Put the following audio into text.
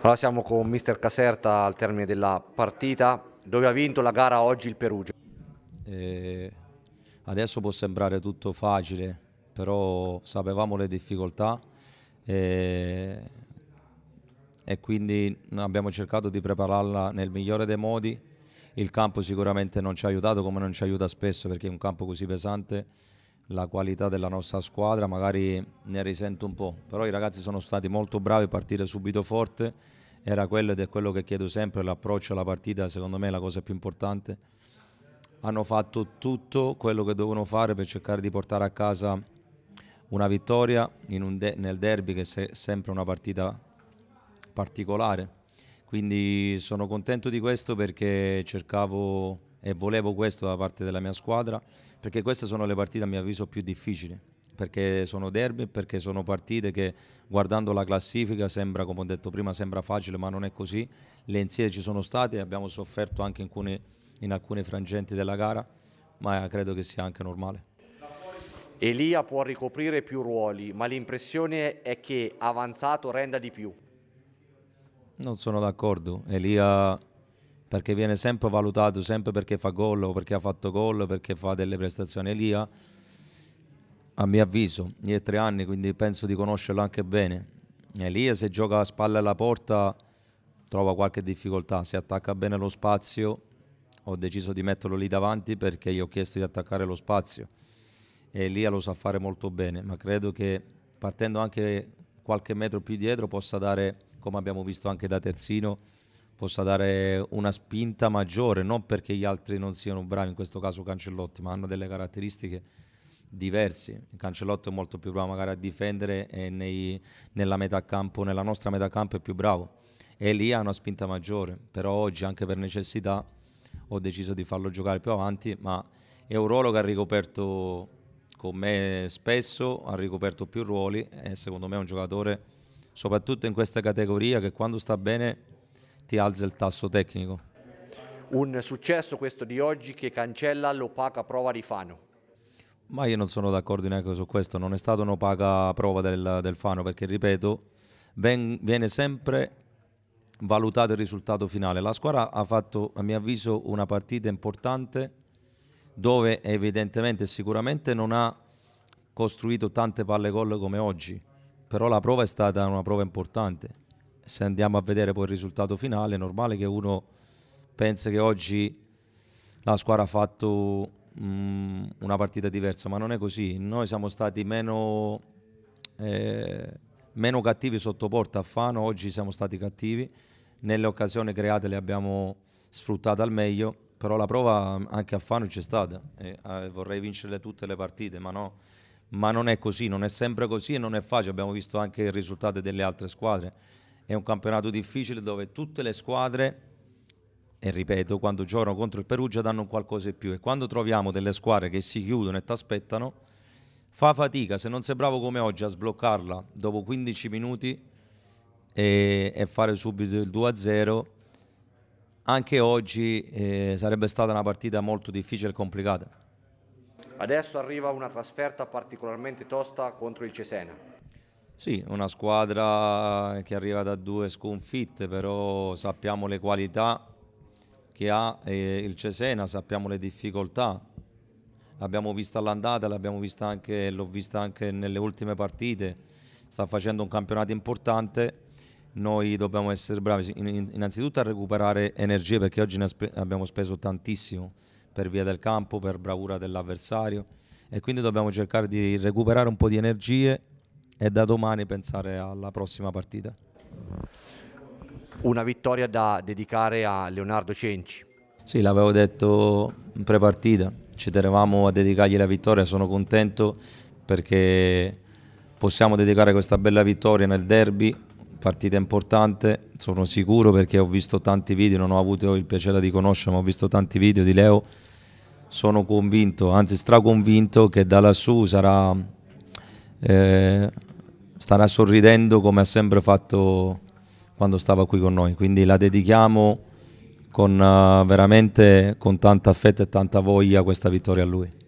Allora siamo con mister Caserta al termine della partita, dove ha vinto la gara oggi il Perugia. Eh, adesso può sembrare tutto facile, però sapevamo le difficoltà eh, e quindi abbiamo cercato di prepararla nel migliore dei modi. Il campo sicuramente non ci ha aiutato come non ci aiuta spesso perché è un campo così pesante la qualità della nostra squadra magari ne risento un po', però i ragazzi sono stati molto bravi a partire subito forte, era quello ed è quello che chiedo sempre, l'approccio alla partita secondo me è la cosa più importante. Hanno fatto tutto quello che dovevano fare per cercare di portare a casa una vittoria un de nel derby che è sempre una partita particolare. Quindi sono contento di questo perché cercavo e volevo questo da parte della mia squadra perché queste sono le partite a mio avviso più difficili perché sono derby, perché sono partite che guardando la classifica sembra, come ho detto prima, sembra facile ma non è così, le insieme ci sono state, abbiamo sofferto anche in alcuni, in alcuni frangenti della gara ma credo che sia anche normale. Elia può ricoprire più ruoli ma l'impressione è che avanzato renda di più. Non sono d'accordo, Elia perché viene sempre valutato, sempre perché fa gol o perché ha fatto gol, perché fa delle prestazioni lì. Eh. A mio avviso, io ho tre anni, quindi penso di conoscerlo anche bene. Elia se gioca a spalle alla porta trova qualche difficoltà, se attacca bene lo spazio ho deciso di metterlo lì davanti perché gli ho chiesto di attaccare lo spazio e Elia lo sa fare molto bene, ma credo che partendo anche qualche metro più dietro possa dare, come abbiamo visto anche da terzino, possa dare una spinta maggiore, non perché gli altri non siano bravi, in questo caso Cancellotti, ma hanno delle caratteristiche diverse. Cancellotti è molto più bravo magari a difendere e nei, nella, metà campo, nella nostra metà campo è più bravo e lì ha una spinta maggiore, però oggi anche per necessità ho deciso di farlo giocare più avanti, ma è un ruolo che ha ricoperto con me spesso, ha ricoperto più ruoli e secondo me è un giocatore, soprattutto in questa categoria, che quando sta bene ti alza il tasso tecnico. Un successo questo di oggi che cancella l'opaca prova di Fano. Ma io non sono d'accordo neanche su questo, non è stata un'opaca prova del, del Fano perché, ripeto, ven, viene sempre valutato il risultato finale. La squadra ha fatto, a mio avviso, una partita importante dove evidentemente e sicuramente non ha costruito tante palle gol come oggi, però la prova è stata una prova importante se andiamo a vedere poi il risultato finale, è normale che uno pensi che oggi la squadra ha fatto mh, mm, una partita diversa, ma non è così. Noi siamo stati meno, eh, meno cattivi sotto porta a Fano, oggi siamo stati cattivi, nelle occasioni create le abbiamo sfruttate al meglio, però la prova anche a Fano c'è stata, eh, eh, vorrei vincere tutte le partite, ma no ma non è così, non è sempre così e non è facile, abbiamo visto anche i risultati delle altre squadre è un campionato difficile dove tutte le squadre, e ripeto, quando giocano contro il Perugia danno qualcosa in più e quando troviamo delle squadre che si chiudono e ti aspettano, fa fatica, se non sei bravo come oggi a sbloccarla dopo 15 minuti e, e fare subito il 2-0, anche oggi eh, sarebbe stata una partita molto difficile e complicata. Adesso arriva una trasferta particolarmente tosta contro il Cesena. Sì, una squadra che arriva da due sconfitte, però sappiamo le qualità che ha il Cesena, sappiamo le difficoltà. L'abbiamo vista all'andata, l'abbiamo vista anche, l'ho vista anche nelle ultime partite. Sta facendo un campionato importante. Noi dobbiamo essere bravi innanzitutto a recuperare energie perché oggi ne abbiamo speso tantissimo per via del campo, per bravura dell'avversario e quindi dobbiamo cercare di recuperare un po' di energie e da domani pensare alla prossima partita. Una vittoria da dedicare a Leonardo Cenci. Sì, l'avevo detto in prepartita, ci tenevamo a dedicargli la vittoria, sono contento perché possiamo dedicare questa bella vittoria nel derby, partita importante, sono sicuro perché ho visto tanti video, non ho avuto il piacere di conoscere, ma ho visto tanti video di Leo, sono convinto, anzi straconvinto che da lassù sarà... Eh, starà sorridendo come ha sempre fatto quando stava qui con noi. Quindi la dedichiamo con, uh, veramente con tanto affetto e tanta voglia questa vittoria a lui.